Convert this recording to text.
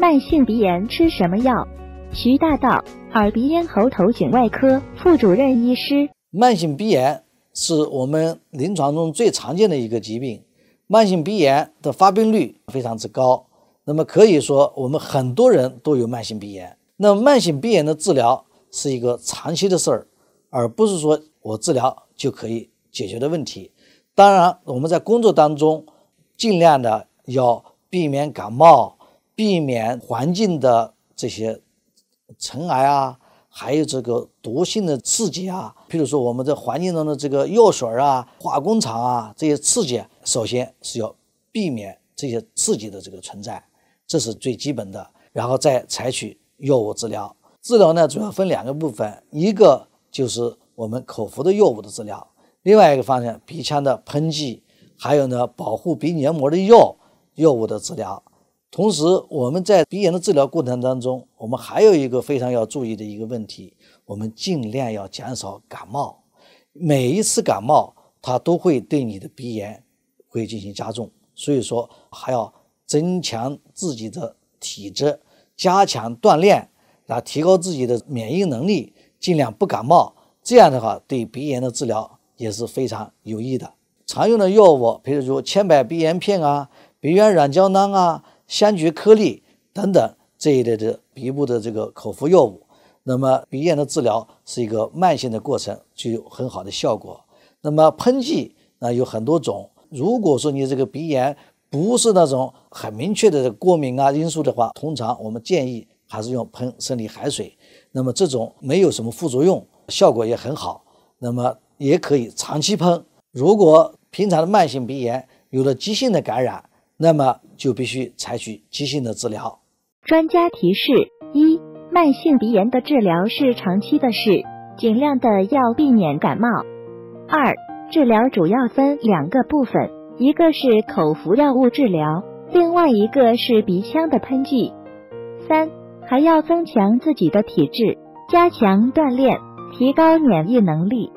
慢性鼻炎吃什么药？徐大道，耳鼻咽喉头颈外科副主任医师。慢性鼻炎是我们临床中最常见的一个疾病，慢性鼻炎的发病率非常之高。那么可以说，我们很多人都有慢性鼻炎。那慢性鼻炎的治疗是一个长期的事儿，而不是说我治疗就可以解决的问题。当然，我们在工作当中尽量的要避免感冒。避免环境的这些尘埃啊，还有这个毒性的刺激啊，譬如说我们在环境中的这个药水啊、化工厂啊这些刺激，首先是要避免这些刺激的这个存在，这是最基本的，然后再采取药物治疗。治疗呢，主要分两个部分，一个就是我们口服的药物的治疗，另外一个方向鼻腔的喷剂，还有呢保护鼻黏膜的药药物的治疗。同时，我们在鼻炎的治疗过程当中，我们还有一个非常要注意的一个问题，我们尽量要减少感冒。每一次感冒，它都会对你的鼻炎会进行加重。所以说，还要增强自己的体质，加强锻炼，啊，提高自己的免疫能力，尽量不感冒。这样的话，对鼻炎的治疗也是非常有益的。常用的药物，比如说千柏鼻炎片啊，鼻炎软胶囊啊。香菊颗粒等等这一类的鼻部的这个口服药物，那么鼻炎的治疗是一个慢性的过程，具有很好的效果。那么喷剂啊有很多种，如果说你这个鼻炎不是那种很明确的过敏啊因素的话，通常我们建议还是用喷生理海水。那么这种没有什么副作用，效果也很好。那么也可以长期喷。如果平常的慢性鼻炎有了急性的感染，那么。就必须采取急性的治疗。专家提示：一、慢性鼻炎的治疗是长期的事，尽量的要避免感冒。二、治疗主要分两个部分，一个是口服药物治疗，另外一个是鼻腔的喷剂。三、还要增强自己的体质，加强锻炼，提高免疫能力。